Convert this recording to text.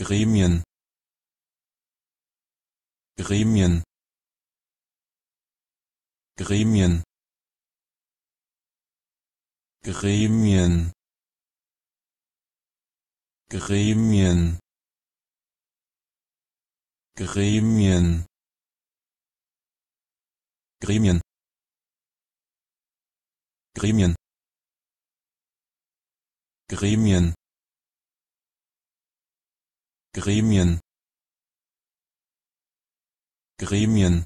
gremien gremien gremien gremien gremien gremien gremien gremien gremien gremien Gremien